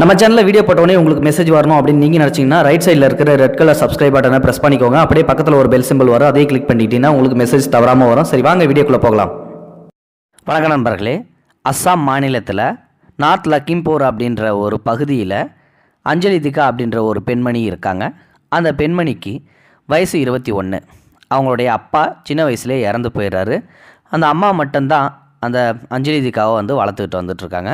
நம்ம சேனலில் வீடியோ போட்டோன்னே உங்களுக்கு மெசேஜ் வரணும் அப்படின்னு நீங்கள் நினச்சிங்கன்னா ரைட் சைடில் இருக்கிற ரெட் கலர் சப்ஸ்கிரைப் பட்டனை ப்ரெஸ் பண்ணிக்கோங்க அப்படியே பக்கத்தில் ஒரு பெல் சிம்பிள் வரும் அதே கிளிக் பண்ணிக்கிட்டீங்கன்னா உங்களுக்கு மெசேஜ் தவறாமல் வரும் சரி வாங்க வீடியோக்குள்ளே போகலாம் வணக்கம் நண்பர்களே அஸ்ஸாம் மாநிலத்தில் நார்த் லக்கிம்போர் அப்படின்ற ஒரு பகுதியில் அஞ்சலி திகா அப்படின்ற ஒரு பெண்மணி இருக்காங்க அந்த பெண்மணிக்கு வயசு இருபத்தி ஒன்று அவங்களுடைய அப்பா சின்ன வயசுலேயே இறந்து போயிடுறாரு அந்த அம்மா மட்டும்தான் அந்த அஞ்சலி திகாவை வந்து வளர்த்துக்கிட்டு வந்துட்டுருக்காங்க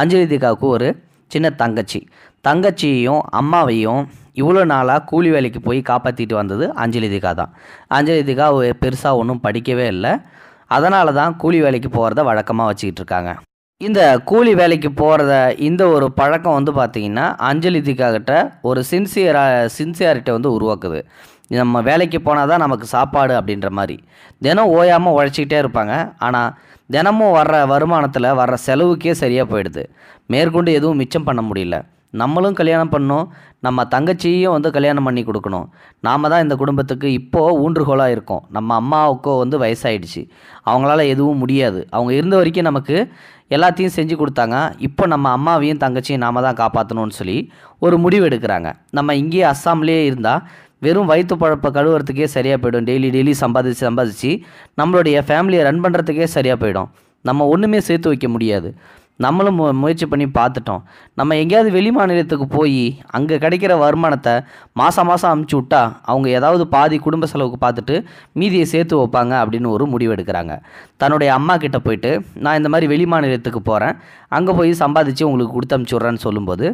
அஞ்சலி திகாவுக்கு ஒரு சின்ன தங்கச்சி தங்கச்சியையும் அம்மாவையும் இவ்வளோ நாளாக கூலி வேலைக்கு போய் காப்பாற்றிட்டு வந்தது அஞ்சலிதிகா தான் அஞ்சலிதிகா பெருசாக ஒன்றும் படிக்கவே இல்லை அதனால தான் கூலி வேலைக்கு போகிறத வழக்கமாக வச்சுக்கிட்டு இருக்காங்க இந்த கூலி வேலைக்கு போகிறத இந்த ஒரு பழக்கம் வந்து பார்த்திங்கன்னா திகா கிட்ட ஒரு சின்சியரா சின்சியாரிட்ட வந்து உருவாக்குது நம்ம வேலைக்கு போனால் தான் நமக்கு சாப்பாடு அப்படின்ற மாதிரி தினம் ஓயாமல் உழைச்சிக்கிட்டே இருப்பாங்க ஆனால் தினமும் வர்ற வருமானத்தில் வர்ற செலவுக்கே சரியாக போயிடுது மேற்கொண்டு எதுவும் மிச்சம் பண்ண முடியல நம்மளும் கல்யாணம் பண்ணோம் நம்ம தங்கச்சியையும் வந்து கல்யாணம் பண்ணி கொடுக்கணும் நாம் தான் இந்த குடும்பத்துக்கு இப்போது ஊன்றுகோலாக இருக்கோம் நம்ம அம்மாவுக்கோ வந்து வயசாயிடுச்சு அவங்களால எதுவும் முடியாது அவங்க இருந்த வரைக்கும் நமக்கு எல்லாத்தையும் செஞ்சு கொடுத்தாங்க இப்போ நம்ம அம்மாவையும் தங்கச்சியும் நாம் தான் காப்பாற்றணும்னு சொல்லி ஒரு முடிவு எடுக்கிறாங்க நம்ம இங்கேயே அஸ்ஸாம்லேயே இருந்தால் வெறும் வயிற்று பழப்பை கழுவுறதுக்கே சரியாக போயிடும் டெய்லி டெய்லி சம்பாதிச்சு சம்பாதிச்சு நம்மளுடைய ஃபேமிலியை ரன் பண்ணுறதுக்கே சரியாக போயிடும் நம்ம ஒன்றுமே சேர்த்து வைக்க முடியாது நம்மளும் முயற்சி பண்ணி பார்த்துட்டோம் நம்ம எங்கேயாவது வெளி மாநிலத்துக்கு போய் அங்கே கிடைக்கிற வருமானத்தை மாதம் மாதம் அமுச்சு விட்டா அவங்க ஏதாவது பாதி குடும்ப செலவுக்கு பார்த்துட்டு மீதியை சேர்த்து வைப்பாங்க அப்படின்னு ஒரு முடிவு எடுக்கிறாங்க தன்னுடைய அம்மா கிட்டே போயிட்டு நான் இந்த மாதிரி வெளி மாநிலத்துக்கு போகிறேன் அங்கே போய் சம்பாதிச்சு உங்களுக்கு கொடுத்து அனுப்பிச்சி விட்றேன்னு சொல்லும்போது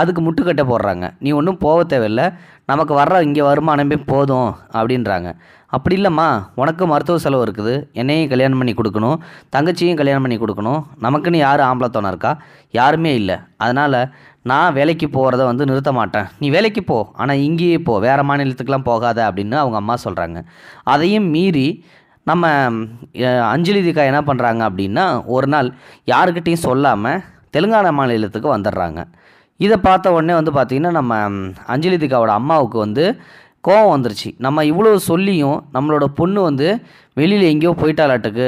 அதுக்கு முட்டுக்கட்டை போடுறாங்க நீ ஒன்றும் போக தேவையில்லை நமக்கு வர்ற இங்கே வருமானமே போதும் அப்படின்றாங்க அப்படி இல்லைம்மா உனக்கு மருத்துவ செலவு இருக்குது என்னையும் கல்யாணம் பண்ணி கொடுக்கணும் தங்கச்சியும் கல்யாணம் பண்ணி கொடுக்கணும் நமக்குன்னு யார் ஆம்பளத்தோனம் இருக்கா யாருமே இல்லை அதனால் நான் வேலைக்கு போகிறத வந்து நிறுத்த மாட்டேன் நீ வேலைக்கு போ ஆனால் இங்கேயே போ வேறு மாநிலத்துக்கெலாம் போகாத அப்படின்னு அவங்க அம்மா சொல்கிறாங்க அதையும் மீறி நம்ம அஞ்சலி என்ன பண்ணுறாங்க அப்படின்னா ஒரு நாள் யாருக்கிட்டேயும் சொல்லாமல் தெலுங்கானா மாநிலத்துக்கு வந்துடுறாங்க இதை பார்த்த உடனே வந்து பார்த்திங்கன்னா நம்ம அஞ்சலி திகாவோட அம்மாவுக்கு வந்து கோவம் வந்துருச்சு நம்ம இவ்வளோ சொல்லியும் நம்மளோட பொண்ணு வந்து வெளியில் எங்கேயோ போயிட்டாலாட்டுக்கு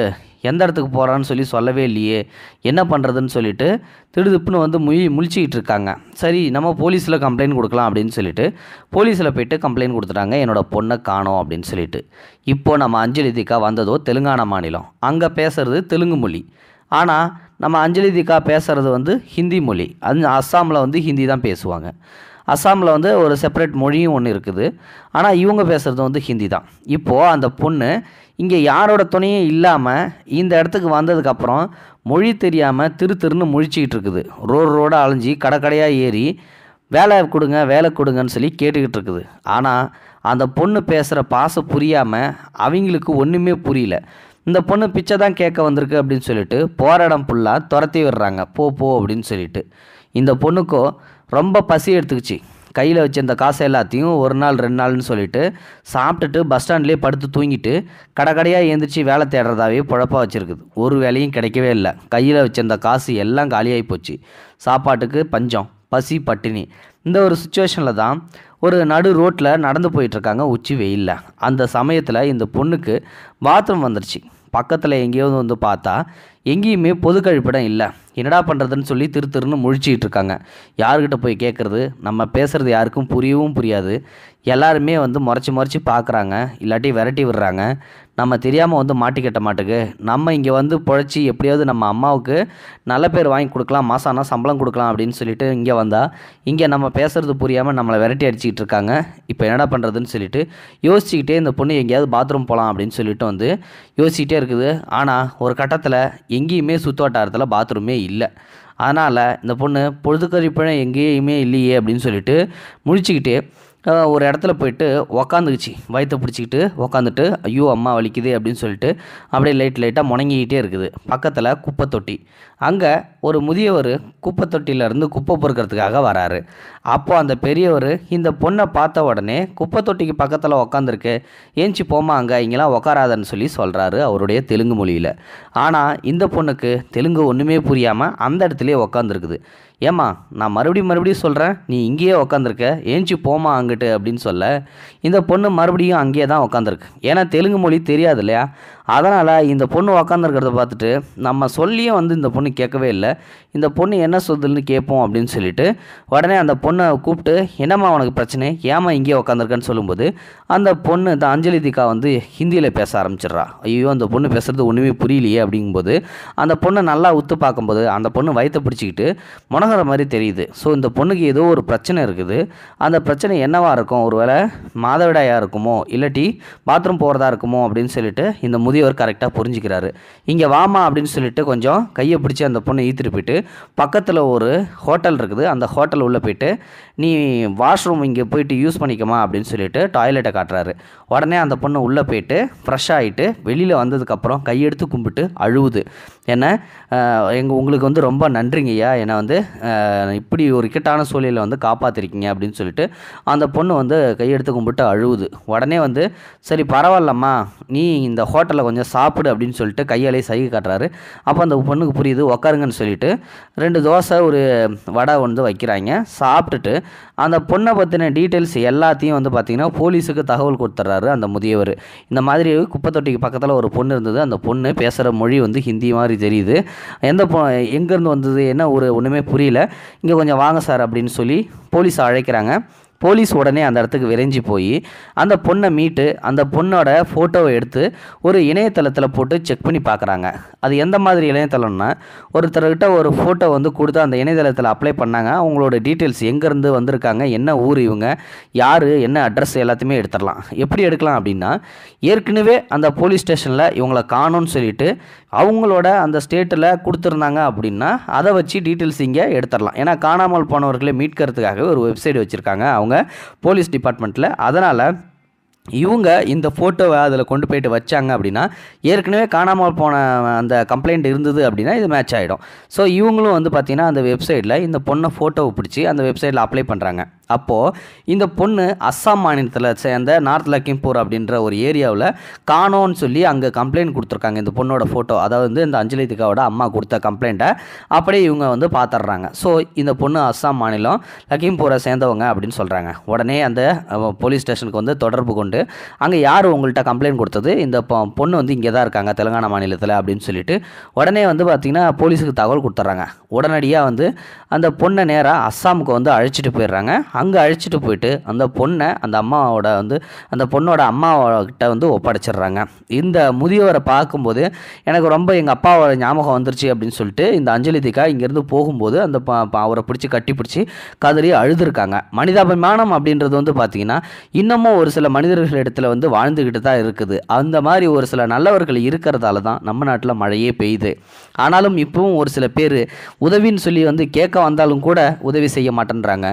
எந்த இடத்துக்கு போகிறான்னு சொல்லி சொல்லவே இல்லையே என்ன பண்ணுறதுன்னு சொல்லிட்டு திடுதுப்புன்னு வந்து முயி முழிச்சிக்கிட்டு இருக்காங்க சரி நம்ம போலீஸில் கம்ப்ளைண்ட் கொடுக்கலாம் அப்படின்னு சொல்லிட்டு போலீஸில் போயிட்டு கம்ப்ளைண்ட் கொடுத்துட்டாங்க என்னோடய பொண்ணை காணோம் அப்படின்னு சொல்லிட்டு இப்போது நம்ம அஞ்சலி திகா வந்ததோ தெலுங்கானா மாநிலம் அங்கே பேசுகிறது தெலுங்கு மொழி ஆனால் நம்ம அஞ்சலி திகா பேசுகிறது வந்து ஹிந்தி மொழி அது அஸ்ஸாமில் வந்து ஹிந்தி தான் பேசுவாங்க அஸ்ஸாமில் வந்து ஒரு செப்பரேட் மொழியும் ஒன்று இருக்குது ஆனால் இவங்க பேசுகிறது வந்து ஹிந்தி தான் இப்போது அந்த பொண்ணு இங்கே யாரோட துணையும் இல்லாமல் இந்த இடத்துக்கு வந்ததுக்கப்புறம் மொழி தெரியாமல் திரு திருன்னு முழிச்சிக்கிட்டு இருக்குது ரோடு ரோடாக அலைஞ்சி கடை கடையாக ஏறி வேலை கொடுங்க வேலை கொடுங்கன்னு சொல்லி கேட்டுக்கிட்டு இருக்குது ஆனால் அந்த பொண்ணு பேசுகிற பாசம் புரியாமல் அவங்களுக்கு ஒன்றுமே புரியல இந்த பொண்ணு பிச்சை தான் கேட்க வந்திருக்கு அப்படின்னு சொல்லிட்டு போகிற இடம் ஃபுல்லாக துரத்தி விடுறாங்க போ போ அப்படின்னு சொல்லிட்டு இந்த பொண்ணுக்கோ ரொம்ப பசி எடுத்துக்கிச்சு கையில் வச்சிருந்த இந்த காசை எல்லாத்தையும் ஒரு நாள் ரெண்டு நாள்னு சொல்லிட்டு சாப்பிட்டுட்டு பஸ் ஸ்டாண்ட்லேயே படுத்து தூங்கிட்டு கடைக்கடையாக எழுந்திரிச்சு வேலை தேடுறதாவே பொழப்பாக வச்சுருக்குது ஒரு வேலையும் கிடைக்கவே இல்லை கையில் வச்ச காசு எல்லாம் காலியாகி போச்சு சாப்பாட்டுக்கு பஞ்சம் பசி பட்டினி இந்த ஒரு சுச்சுவேஷனில் தான் ஒரு நடு ரோட்டில் நடந்து போயிட்டுருக்காங்க உச்சி வெயிலில் அந்த சமயத்தில் இந்த பொண்ணுக்கு பாத்ரூம் வந்துருச்சு பக்கத்தில் எங்கேயாவது வந்து பார்த்தா எங்கேயுமே பொது கழிப்பிடம் இல்லை என்னடா பண்ணுறதுன்னு சொல்லி திரு திருன்னு முழிச்சிக்கிட்டு இருக்காங்க யார்கிட்ட போய் கேட்குறது நம்ம பேசுகிறது யாருக்கும் புரியவும் புரியாது எல்லாருமே வந்து முறைச்சி முறைச்சி பார்க்குறாங்க இல்லாட்டி விரட்டி விடுறாங்க நம்ம தெரியாமல் வந்து மாட்டிக்கட்ட மாட்டுக்கு நம்ம இங்கே வந்து பிழைச்சி எப்படியாவது நம்ம அம்மாவுக்கு நல்ல பேர் வாங்கி கொடுக்கலாம் மாசானா சம்பளம் கொடுக்கலாம் அப்படின்னு சொல்லிட்டு இங்கே வந்தால் இங்கே நம்ம பேசுகிறது புரியாமல் நம்மளை விரட்டி அடிச்சிக்கிட்டு இருக்காங்க இப்போ என்னடா பண்ணுறதுன்னு சொல்லிட்டு யோசிச்சுக்கிட்டே இந்த பொண்ணு எங்கேயாவது பாத்ரூம் போகலாம் அப்படின்னு சொல்லிட்டு வந்து யோசிச்சுக்கிட்டே இருக்குது ஆனால் ஒரு கட்டத்தில் எங்கேயுமே சுத்தோட்டாரத்தில் பாத்ரூமே இல்லை அதனால் இந்த பொண்ணு பொழுதுக்கறிப்பின எங்கேயுமே இல்லையே அப்படின்னு சொல்லிட்டு முடிச்சுக்கிட்டே ஒரு இடத்துல போயிட்டு உக்காந்துக்குச்சு வயிற்ற பிடிச்சிக்கிட்டு உக்காந்துட்டு ஐயோ அம்மா வலிக்குது அப்படின்னு சொல்லிட்டு அப்படியே லைட் லைட்டாக முணங்கிக்கிட்டே இருக்குது பக்கத்தில் குப்பை தொட்டி அங்கே ஒரு முதியவர் குப்பை குப்பை பொறுக்கிறதுக்காக வராரு அப்போ அந்த பெரியவர் இந்த பொண்ணை பார்த்த உடனே குப்பை தொட்டிக்கு பக்கத்தில் உக்காந்துருக்கு ஏஞ்சி போமா அங்கே இங்கெல்லாம் உக்காராதன்னு சொல்லி சொல்கிறாரு அவருடைய தெலுங்கு மொழியில் ஆனால் இந்த பொண்ணுக்கு தெலுங்கு ஒன்றுமே புரியாமல் அந்த இடத்துலையே உக்காந்துருக்குது ஏம்மா நான் மறுபடியும் மறுபடியும் சொல்கிறேன் நீ இங்கேயே உக்காந்துருக்க ஏஞ்சி போமா அங்கிட்டு அப்படின்னு சொல்ல இந்த பொண்ணு மறுபடியும் அங்கேயே தான் உக்காந்துருக்கு ஏன்னா தெலுங்கு மொழி தெரியாது இல்லையா அதனால் இந்த பொண்ணு உக்காந்துருக்கிறத பார்த்துட்டு நம்ம சொல்லியும் வந்து இந்த பொண்ணு கேட்கவே இல்லை இந்த பொண்ணு என்ன சொல்லுதுன்னு கேட்போம் அப்படின்னு சொல்லிட்டு உடனே அந்த பொண்ணை கூப்பிட்டு என்னம்மா உனக்கு பிரச்சனை ஏமா இங்கே உக்காந்துருக்கன்னு சொல்லும்போது அந்த பொண்ணு இந்த அஞ்சலி திகா வந்து ஹிந்தியில் பேச ஆரம்பிச்சிடுறா ஐயோ அந்த பொண்ணு பேசுகிறது ஒன்றுமே புரியலையே அப்படிங்கும்போது அந்த பொண்ணை நல்லா உத்து பார்க்கும்போது அந்த பொண்ணு வயிற்ற பிடிச்சிக்கிட்டு முனகிற மாதிரி தெரியுது ஸோ இந்த பொண்ணுக்கு ஏதோ ஒரு பிரச்சனை இருக்குது அந்த பிரச்சனை என்னவாக இருக்கும் ஒருவேளை மாதவிடாயாக இருக்குமோ இல்லாட்டி பாத்ரூம் போகிறதா இருக்குமோ அப்படின்னு சொல்லிட்டு இந்த மு முதியவர் கரெக்டாக புரிஞ்சுக்கிறாரு இங்கே வாமா அப்படின்னு சொல்லிட்டு கொஞ்சம் கையை பிடிச்சி அந்த பொண்ணை ஈத்துட்டு போயிட்டு பக்கத்தில் ஒரு ஹோட்டல் இருக்குது அந்த ஹோட்டல் உள்ளே போயிட்டு நீ வாஷ்ரூம் இங்கே போயிட்டு யூஸ் பண்ணிக்கமா அப்படின்னு சொல்லிட்டு டாய்லெட்டை காட்டுறாரு உடனே அந்த பொண்ணு உள்ளே போயிட்டு ஃப்ரெஷ் ஆகிட்டு வெளியில் வந்ததுக்கப்புறம் கையெடுத்து கும்பிட்டு அழுவுது என்ன எங்கள் உங்களுக்கு வந்து ரொம்ப நன்றிங்கய்யா என்னை வந்து இப்படி ஒரு கிட்டான சூழலில் வந்து காப்பாற்றிருக்கீங்க அப்படின்னு சொல்லிட்டு அந்த பொண்ணு வந்து கையெடுத்து கும்பிட்டு அழுவுது உடனே வந்து சரி பரவாயில்லம்மா நீ இந்த ஹோட்டலில் கொஞ்சம் சாப்பிடு அப்படின்னு சொல்லிட்டு கையாலே சைகை காட்டுறாரு அப்போ அந்த பொண்ணுக்கு புரியுது உக்காருங்கன்னு சொல்லிட்டு ரெண்டு தோசை ஒரு வடை வந்து வைக்கிறாங்க சாப்பிட்டுட்டு அந்த பொண்ணை பற்றின டீட்டெயில்ஸ் எல்லாத்தையும் வந்து பார்த்திங்கன்னா போலீஸுக்கு தகவல் கொடுத்துட்றாரு அந்த முதியவர் இந்த மாதிரி குப்பை தொட்டிக்கு பக்கத்தில் ஒரு பொண்ணு இருந்தது அந்த பொண்ணு பேசுகிற மொழி வந்து ஹிந்தி மாதிரி தெரியுது எந்த பொ எங்கேருந்து வந்தது என்ன ஒரு ஒன்றுமே புரியல இங்கே கொஞ்சம் வாங்க சார் அப்படின்னு சொல்லி போலீஸை அழைக்கிறாங்க போலீஸ் உடனே அந்த இடத்துக்கு விரைஞ்சி போய் அந்த பொண்ணை மீட்டு அந்த பொண்ணோட ஃபோட்டோவை எடுத்து ஒரு இணையதளத்தில் போட்டு செக் பண்ணி பார்க்குறாங்க அது எந்த மாதிரி இணையதளம்னா ஒருத்தர்கிட்ட ஒரு ஃபோட்டோ வந்து கொடுத்து அந்த இணையதளத்தில் அப்ளை பண்ணாங்க அவங்களோட டீட்டெயில்ஸ் எங்கேருந்து வந்திருக்காங்க என்ன ஊர் இவங்க யார் என்ன அட்ரஸ் எல்லாத்தையுமே எடுத்துடலாம் எப்படி எடுக்கலாம் அப்படின்னா ஏற்கனவே அந்த போலீஸ் ஸ்டேஷனில் இவங்களை காணும்னு சொல்லிட்டு அவங்களோட அந்த ஸ்டேட்டில் கொடுத்துருந்தாங்க அப்படின்னா அதை வச்சு டீட்டெயில்ஸ் இங்கே எடுத்துடலாம் ஏன்னா காணாமல் போனவர்களை மீட்கிறதுக்காக ஒரு வெப்சைட் வச்சுருக்காங்க அவங்க போலீஸ் டிபார்ட்மெண்ட்டில் அதனால் இவங்க இந்த ஃபோட்டோவை அதில் கொண்டு போயிட்டு வச்சாங்க அப்படின்னா ஏற்கனவே காணாமல் போன அந்த கம்ப்ளைண்ட் இருந்தது அப்படின்னா இது மேட்ச் ஆகிடும் ஸோ இவங்களும் வந்து பார்த்திங்கன்னா அந்த வெப்சைட்டில் இந்த பொண்ணை ஃபோட்டோவை பிடிச்சி அந்த வெப்சைட்டில் அப்ளை பண்ணுறாங்க அப்போது இந்த பொண்ணு அஸ்ஸாம் மாநிலத்தில் சேர்ந்த நார்த் லக்கிம்பூர் அப்படின்ற ஒரு ஏரியாவில் காணோன்னு சொல்லி அங்கே கம்ப்ளைண்ட் கொடுத்துருக்காங்க இந்த பொண்ணோட ஃபோட்டோ அதாவது வந்து இந்த அஞ்சலி திகாவோட அம்மா கொடுத்த கம்ப்ளைண்ட்டை அப்படியே இவங்க வந்து பார்த்துட்றாங்க ஸோ இந்த பொண்ணு அஸ்ஸாம் மாநிலம் லக்கிம்பூரை சேர்ந்தவங்க அப்படின்னு சொல்கிறாங்க உடனே அந்த போலீஸ் ஸ்டேஷனுக்கு வந்து தொடர்பு கொண்டு உண்டு அங்கே யார் உங்கள்கிட்ட கம்ப்ளைண்ட் கொடுத்தது இந்த பொண்ணு வந்து இங்கே தான் இருக்காங்க தெலுங்கானா மாநிலத்தில் அப்படின்னு சொல்லிட்டு உடனே வந்து பார்த்திங்கன்னா போலீஸுக்கு தகவல் கொடுத்துட்றாங்க உடனடியாக வந்து அந்த பொண்ணை நேராக அஸ்ஸாமுக்கு வந்து அழைச்சிட்டு போயிடுறாங்க அங்கே அழைச்சிட்டு போயிட்டு அந்த பொண்ணை அந்த அம்மாவோட வந்து அந்த பொண்ணோட அம்மாவோட வந்து ஒப்படைச்சிடுறாங்க இந்த முதியவரை பார்க்கும்போது எனக்கு ரொம்ப எங்கள் அப்பாவோட ஞாபகம் வந்துருச்சு அப்படின்னு சொல்லிட்டு இந்த அஞ்சலி திகா இங்கேருந்து போகும்போது அந்த அவரை பிடிச்சி கட்டி பிடிச்சி கதறி அழுதுருக்காங்க மனிதாபிமானம் அப்படின்றது வந்து பார்த்திங்கன்னா இன்னமும் ஒரு சில மனிதர்கள் நல்லவர்கள் இடத்துல வந்து வாழ்ந்துக்கிட்டு தான் இருக்குது அந்த மாதிரி ஒரு சில நல்லவர்கள் இருக்கிறதால தான் நம்ம நாட்டில் மழையே பெய்யுது ஆனாலும் இப்போவும் ஒரு சில பேர் உதவின்னு சொல்லி வந்து கேட்க வந்தாலும் கூட உதவி செய்ய மாட்டேன்றாங்க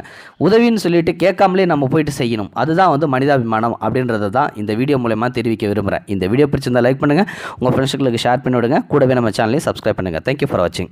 உதவின்னு சொல்லிட்டு கேட்காமலே நம்ம போயிட்டு செய்யணும் அதுதான் வந்து மனிதாபிமானம் அப்படின்றத தான் இந்த வீடியோ மூலயமா தெரிவிக்க விரும்புகிறேன் இந்த வீடியோ பிடிச்சிருந்தால் லைக் பண்ணுங்கள் உங்கள் ஃப்ரெண்ட்ஸுகளுக்கு ஷேர் பண்ணி விடுங்க கூடவே நம்ம சேனலையும் சப்ஸ்கிரைப் பண்ணுங்கள் தேங்க்யூ ஃபார் வாட்சிங்